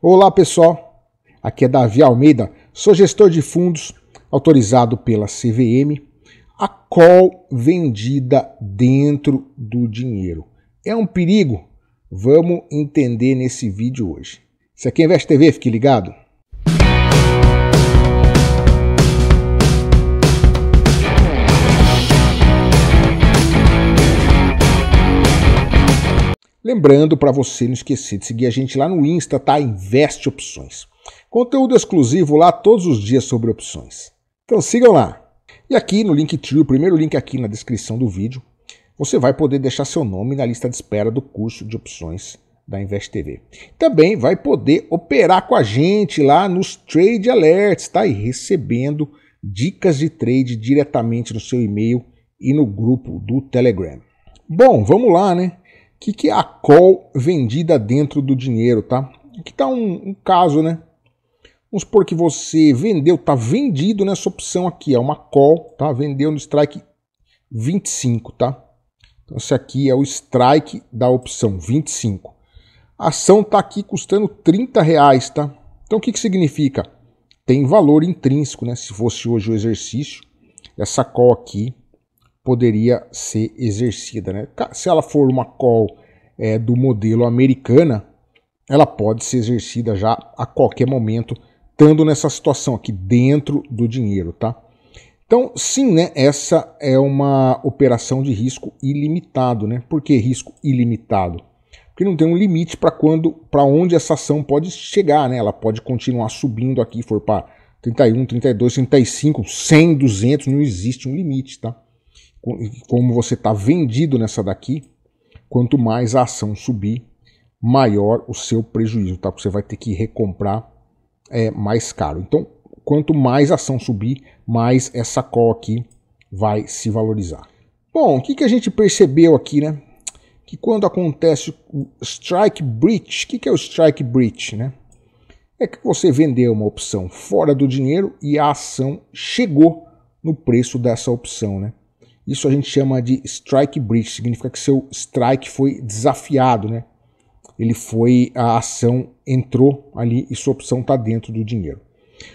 Olá pessoal, aqui é Davi Almeida, sou gestor de fundos autorizado pela CVM. A call vendida dentro do dinheiro é um perigo? Vamos entender nesse vídeo hoje. Se aqui é Invest TV, fique ligado. Lembrando para você não esquecer de seguir a gente lá no Insta, tá? Investe Opções. Conteúdo exclusivo lá todos os dias sobre opções. Então sigam lá. E aqui no link o primeiro link aqui na descrição do vídeo, você vai poder deixar seu nome na lista de espera do curso de opções da Invest TV. Também vai poder operar com a gente lá nos Trade Alerts, tá? E recebendo dicas de trade diretamente no seu e-mail e no grupo do Telegram. Bom, vamos lá, né? O que, que é a call vendida dentro do dinheiro, tá? Aqui tá um, um caso, né? Vamos supor que você vendeu, tá vendido nessa opção aqui, é uma call, tá? Vendeu no strike 25, tá? Então esse aqui é o strike da opção 25. A ação tá aqui custando 30 reais, tá? Então o que, que significa? Tem valor intrínseco, né? Se fosse hoje o exercício, essa call aqui poderia ser exercida. Né? Se ela for uma call é, do modelo americana, ela pode ser exercida já a qualquer momento, estando nessa situação aqui dentro do dinheiro, tá? Então, sim, né, essa é uma operação de risco ilimitado, né? Por que risco ilimitado? Porque não tem um limite para quando, para onde essa ação pode chegar, né? Ela pode continuar subindo aqui, for para 31, 32, 35, 100, 200, não existe um limite, tá? como você está vendido nessa daqui, quanto mais a ação subir, maior o seu prejuízo, tá? Você vai ter que recomprar é, mais caro. Então, quanto mais a ação subir, mais essa call aqui vai se valorizar. Bom, o que, que a gente percebeu aqui, né? Que quando acontece o strike breach, o que, que é o strike breach, né? É que você vendeu uma opção fora do dinheiro e a ação chegou no preço dessa opção, né? Isso a gente chama de strike breach, significa que seu strike foi desafiado, né? Ele foi a ação entrou ali e sua opção está dentro do dinheiro.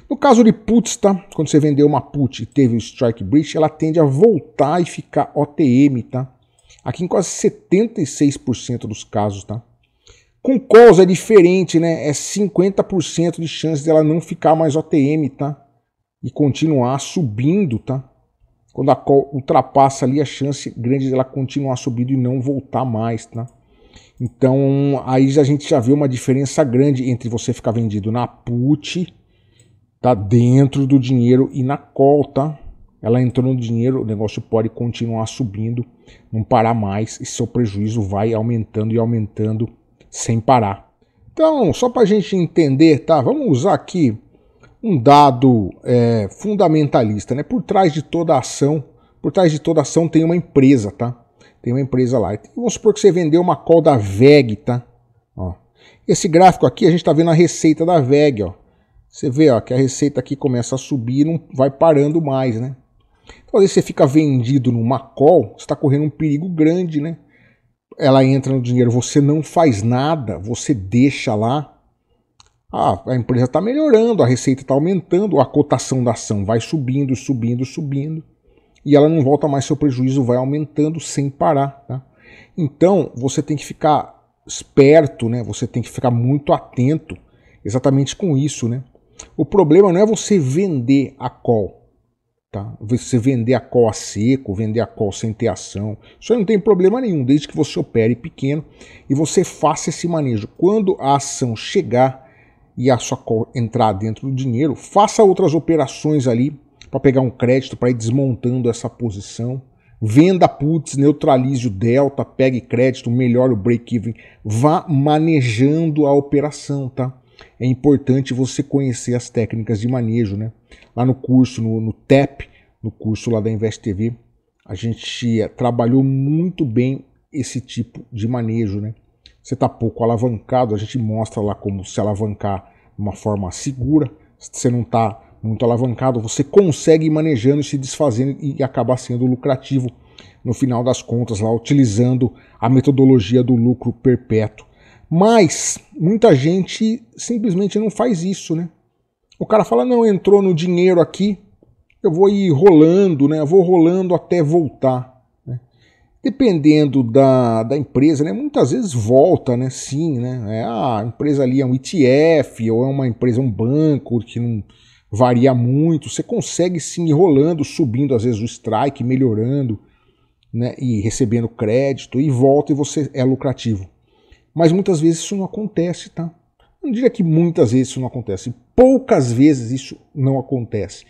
No caso de puts, tá? Quando você vendeu uma put e teve o strike breach, ela tende a voltar e ficar OTM, tá? Aqui em quase 76% dos casos, tá? Com calls é diferente, né? É 50% de chance dela não ficar mais OTM, tá? E continuar subindo, tá? quando a call ultrapassa ali a chance grande dela continuar subindo e não voltar mais, tá? Então aí a gente já vê uma diferença grande entre você ficar vendido na put, tá dentro do dinheiro e na call, tá? Ela entrou no dinheiro, o negócio pode continuar subindo, não parar mais e seu prejuízo vai aumentando e aumentando sem parar. Então, só para a gente entender, tá? Vamos usar aqui um dado é, fundamentalista, né? Por trás de toda ação, por trás de toda ação tem uma empresa, tá? Tem uma empresa lá. Então, vamos supor que você vendeu uma call da VEG, tá? Ó. Esse gráfico aqui, a gente está vendo a receita da VEG, ó. Você vê ó, que a receita aqui começa a subir e não vai parando mais, né? Então, às vezes você fica vendido numa call, você está correndo um perigo grande, né? Ela entra no dinheiro, você não faz nada, você deixa lá, ah, a empresa está melhorando, a receita está aumentando, a cotação da ação vai subindo, subindo, subindo, e ela não volta mais, seu prejuízo vai aumentando sem parar. Tá? Então você tem que ficar esperto, né? Você tem que ficar muito atento exatamente com isso, né? O problema não é você vender a call, tá? Você vender a call a seco, vender a call sem ter ação. Isso aí não tem problema nenhum, desde que você opere pequeno e você faça esse manejo. Quando a ação chegar e a sua entrar dentro do dinheiro, faça outras operações ali para pegar um crédito, para ir desmontando essa posição. Venda puts, neutralize o delta, pegue crédito, melhore o break-even. Vá manejando a operação, tá? É importante você conhecer as técnicas de manejo, né? Lá no curso, no, no TEP, no curso lá da Invest TV, a gente eh, trabalhou muito bem esse tipo de manejo, né? Você está pouco alavancado, a gente mostra lá como se alavancar de uma forma segura, você não está muito alavancado, você consegue ir manejando e se desfazendo e acabar sendo lucrativo no final das contas, lá utilizando a metodologia do lucro perpétuo. Mas muita gente simplesmente não faz isso, né? O cara fala: não, entrou no dinheiro aqui, eu vou ir rolando, né? Eu vou rolando até voltar dependendo da, da empresa, né, muitas vezes volta, né, sim, né, é, ah, a empresa ali é um ETF ou é uma empresa, um banco que não varia muito, você consegue se enrolando, subindo às vezes o strike, melhorando, né, e recebendo crédito e volta e você é lucrativo. Mas muitas vezes isso não acontece, tá? Não diria que muitas vezes isso não acontece, poucas vezes isso não acontece.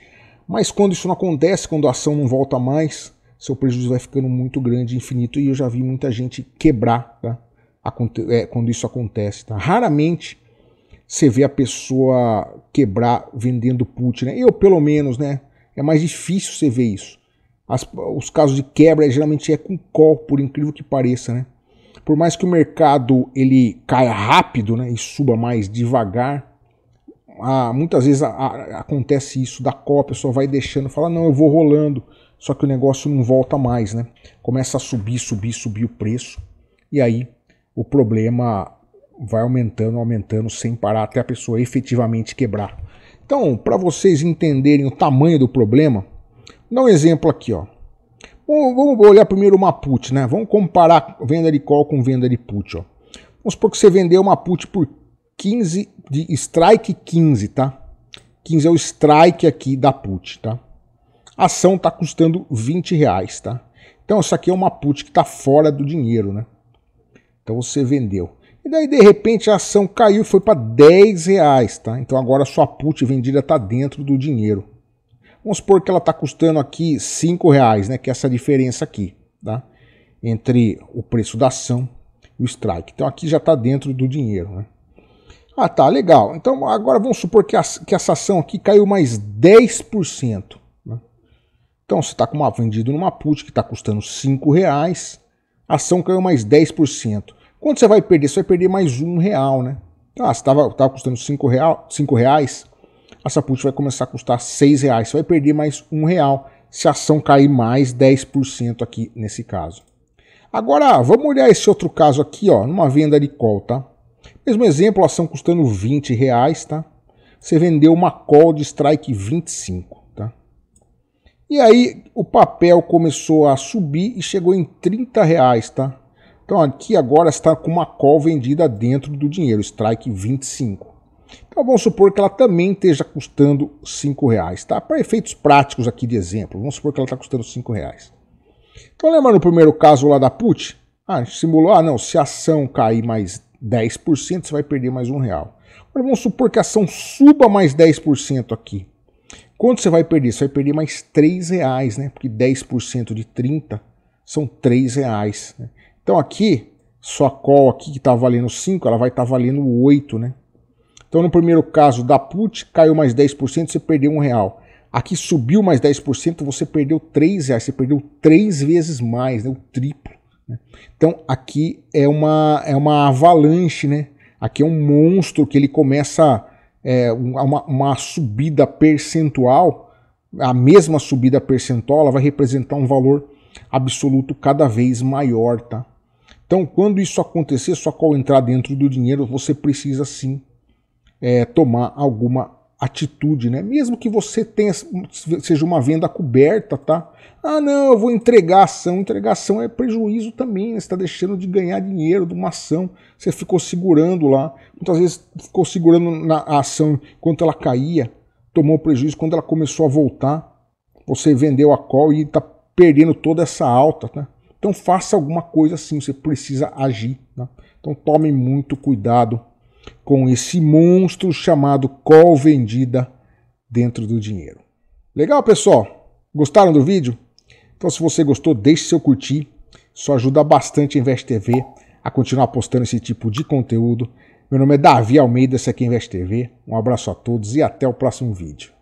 Mas quando isso não acontece, quando a ação não volta mais, seu prejuízo vai ficando muito grande, infinito, e eu já vi muita gente quebrar tá? é, quando isso acontece. Tá? Raramente você vê a pessoa quebrar vendendo put, né? Eu, pelo menos, né? É mais difícil você ver isso. As, os casos de quebra geralmente é com call, por incrível que pareça, né? Por mais que o mercado ele caia rápido né, e suba mais devagar, ah, muitas vezes a, a, acontece isso da cópia, pessoa vai deixando, fala, não, eu vou rolando só que o negócio não volta mais, né? Começa a subir, subir, subir o preço, e aí o problema vai aumentando, aumentando sem parar até a pessoa efetivamente quebrar. Então, para vocês entenderem o tamanho do problema, dá um exemplo aqui, ó. Vamos olhar primeiro uma put, né? Vamos comparar venda de call com venda de put, ó. Vamos supor que você vendeu uma put por 15 de strike 15, tá? 15 é o strike aqui da put, tá? A ação está custando 20 reais, tá? Então isso aqui é uma put que está fora do dinheiro, né? Então você vendeu. E daí de repente a ação caiu e foi para 10 reais, tá? Então agora a sua put vendida está dentro do dinheiro. Vamos supor que ela está custando aqui 5 reais, né? Que é essa diferença aqui, tá? Entre o preço da ação e o strike. Então aqui já está dentro do dinheiro, né? Ah, tá, legal. Então agora vamos supor que, a, que essa ação aqui caiu mais 10%. Então você está vendido numa put que está custando cinco reais, a ação caiu mais 10%. Quando você vai perder? Você vai perder mais um real, né? Então, ah, você estava custando cinco real, cinco reais, essa put vai começar a custar seis reais. Você vai perder mais um real se a ação cair mais 10% aqui nesse caso. Agora, vamos olhar esse outro caso aqui, ó, numa venda de call, tá? Mesmo exemplo, a ação custando 20 reais, tá? Você vendeu uma call de strike 25. E aí o papel começou a subir e chegou em 30 reais, tá? Então aqui agora está com uma call vendida dentro do dinheiro, strike 25. Então vamos supor que ela também esteja custando 5 reais, tá? Para efeitos práticos aqui de exemplo, vamos supor que ela está custando 5 reais. Então lembra no primeiro caso lá da put? Ah, simulou, ah não, se a ação cair mais 10%, você vai perder mais um real. Mas vamos supor que a ação suba mais 10% aqui. Quanto você vai perder? Você vai perder mais 3 reais, né? Porque 10% de 30 são 3 reais. Né? Então aqui, sua call aqui que está valendo 5, ela vai estar tá valendo 8, né? Então no primeiro caso da put, caiu mais 10%, você perdeu 1 real. Aqui subiu mais 10%, você perdeu 3 reais, você perdeu 3 vezes mais, né? o triplo. Né? Então aqui é uma, é uma avalanche, né? Aqui é um monstro que ele começa é, uma, uma subida percentual, a mesma subida percentual, ela vai representar um valor absoluto cada vez maior, tá? Então, quando isso acontecer, só qual entrar dentro do dinheiro, você precisa sim é, tomar alguma atitude, né? Mesmo que você tenha seja uma venda coberta, tá? Ah, não, eu vou entregar a ação. Entregar a ação é prejuízo também. Né? Você está deixando de ganhar dinheiro de uma ação. Você ficou segurando lá. Muitas vezes ficou segurando na ação enquanto ela caía, tomou prejuízo quando ela começou a voltar. Você vendeu a call e está perdendo toda essa alta, tá? Então faça alguma coisa assim. Você precisa agir. Né? Então tome muito cuidado com esse monstro chamado call vendida dentro do dinheiro. Legal, pessoal? Gostaram do vídeo? Então, se você gostou, deixe seu curtir. Isso ajuda bastante a Invest TV a continuar postando esse tipo de conteúdo. Meu nome é Davi Almeida, esse aqui é Invest TV. Um abraço a todos e até o próximo vídeo.